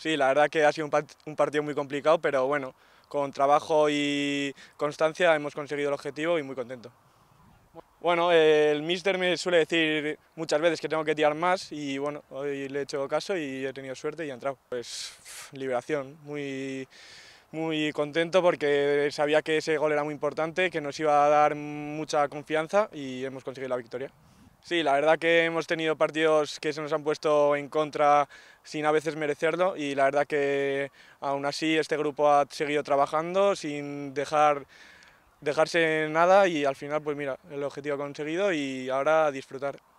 Sí, la verdad que ha sido un, partido muy complicado, pero bueno, con trabajo y constancia hemos conseguido el objetivo y muy contento. Bueno, el míster me suele decir muchas veces que tengo que tirar más y bueno, hoy le he hecho caso y he tenido suerte y he entrado. Pues liberación, muy, muy contento porque sabía que ese gol era muy importante, que nos iba a dar mucha confianza y hemos conseguido la victoria. Sí, la verdad que hemos tenido partidos que se nos han puesto en contra sin a veces merecerlo y la verdad que aún así este grupo ha seguido trabajando sin dejar dejarse nada y al final pues mira, el objetivo conseguido y ahora disfrutar.